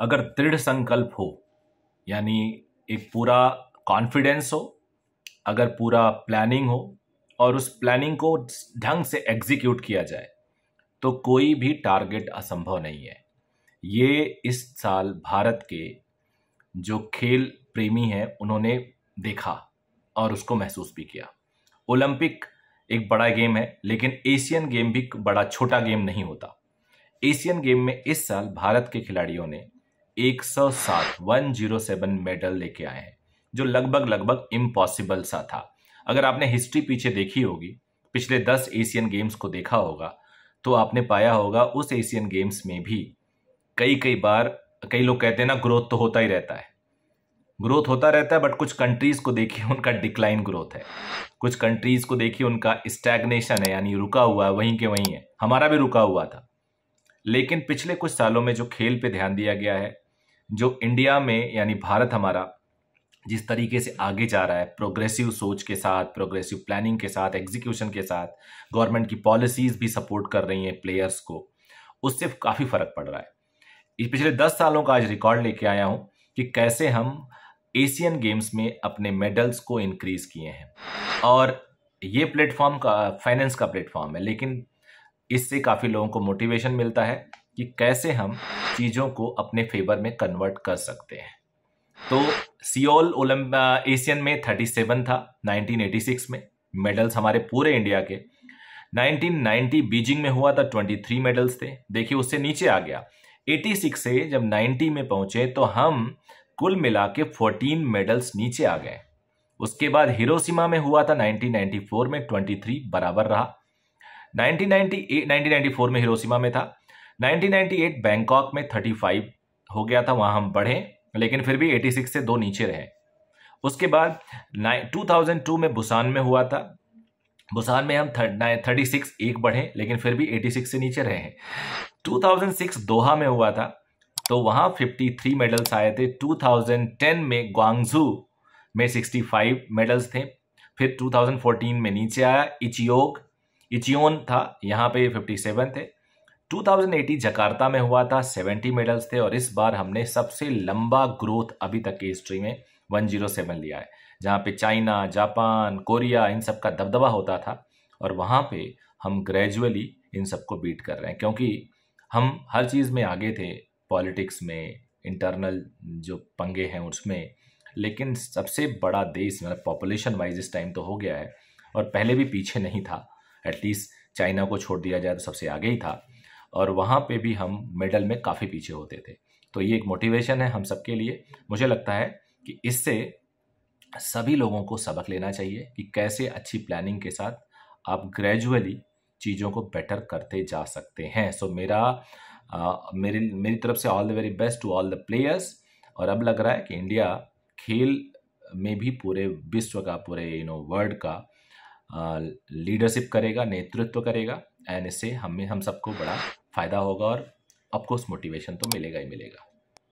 अगर दृढ़ संकल्प हो यानी एक पूरा कॉन्फिडेंस हो अगर पूरा प्लानिंग हो और उस प्लानिंग को ढंग से एग्जीक्यूट किया जाए तो कोई भी टारगेट असंभव नहीं है ये इस साल भारत के जो खेल प्रेमी हैं उन्होंने देखा और उसको महसूस भी किया ओलंपिक एक बड़ा गेम है लेकिन एशियन गेम भी बड़ा छोटा गेम नहीं होता एशियन गेम में इस साल भारत के खिलाड़ियों ने 107 सेवन मेडल लेके आए हैं जो लगभग लगभग इम्पॉसिबल सा था अगर आपने हिस्ट्री पीछे देखी होगी पिछले दस एशियन गेम्स को देखा होगा तो आपने पाया होगा उस एशियन गेम्स में भी कई कई बार कई लोग कहते हैं ना ग्रोथ तो होता ही रहता है ग्रोथ होता रहता है बट कुछ कंट्रीज को देखिए उनका डिक्लाइन ग्रोथ है कुछ कंट्रीज को देखिए उनका स्टैग्नेशन है यानी रुका हुआ है वहीं के वहीं है हमारा भी रुका हुआ था लेकिन पिछले कुछ सालों में जो खेल पे ध्यान दिया गया है जो इंडिया में यानी भारत हमारा जिस तरीके से आगे जा रहा है प्रोग्रेसिव सोच के साथ प्रोग्रेसिव प्लानिंग के साथ एग्जीक्यूशन के साथ गवर्नमेंट की पॉलिसीज भी सपोर्ट कर रही हैं प्लेयर्स को उससे काफ़ी फर्क पड़ रहा है पिछले दस सालों का आज रिकॉर्ड लेके आया हूँ कि कैसे हम एशियन गेम्स में अपने मेडल्स को इनक्रीज किए हैं और ये प्लेटफॉर्म का फाइनेंस का प्लेटफॉर्म है लेकिन इससे काफ़ी लोगों को मोटिवेशन मिलता है कि कैसे हम चीज़ों को अपने फेवर में कन्वर्ट कर सकते हैं तो सियोल ओलंप एशियन में 37 था 1986 में मेडल्स हमारे पूरे इंडिया के 1990 बीजिंग में हुआ था 23 मेडल्स थे देखिए उससे नीचे आ गया 86 से जब 90 में पहुंचे तो हम कुल मिला के फोर्टीन मेडल्स नीचे आ गए उसके बाद हिरोशिमा में हुआ था 1994 में 23 बराबर रहा 1998 1994 में हिरोशिमा में था 1998 बैंकॉक में 35 हो गया था वहाँ हम बढ़े लेकिन फिर भी 86 से दो नीचे रहे उसके बाद 2002 में बुसान में हुआ था बुसान में हम थर्टी सिक्स एक बढ़े लेकिन फिर भी 86 से नीचे रहे हैं 2006 दोहा में हुआ था तो वहाँ 53 मेडल्स आए थे 2010 में ग्वांगजू में 65 मेडल्स थे फिर 2014 में नीचे आया इचियोग इचियोन था यहाँ पे 57 थे 2018 जकार्ता में हुआ था 70 मेडल्स थे और इस बार हमने सबसे लंबा ग्रोथ अभी तक की हिस्ट्री में 107 लिया है जहाँ पे चाइना जापान कोरिया इन सब का दबदबा होता था और वहाँ पे हम ग्रेजुअली इन सबको बीट कर रहे हैं क्योंकि हम हर चीज़ में आगे थे पॉलिटिक्स में इंटरनल जो पंगे हैं उसमें लेकिन सबसे बड़ा देश मतलब पॉपुलेशन वाइज इस टाइम तो हो गया है और पहले भी पीछे नहीं था एटलीस्ट चाइना को छोड़ दिया जाए तो सबसे आगे ही था और वहाँ पे भी हम मेडल में काफ़ी पीछे होते थे तो ये एक मोटिवेशन है हम सबके लिए मुझे लगता है कि इससे सभी लोगों को सबक लेना चाहिए कि कैसे अच्छी प्लानिंग के साथ आप ग्रेजुअली चीज़ों को बेटर करते जा सकते हैं सो so, मेरा आ, मेरी मेरी तरफ से all the very best to all the players और अब लग रहा है कि इंडिया खेल में भी पूरे विश्व का पूरे यू नो वर्ल्ड का लीडरशिप करेगा नेतृत्व करेगा एंड इससे हमें हम सबको बड़ा फ़ायदा होगा और ऑफकोर्स मोटिवेशन तो मिलेगा ही मिलेगा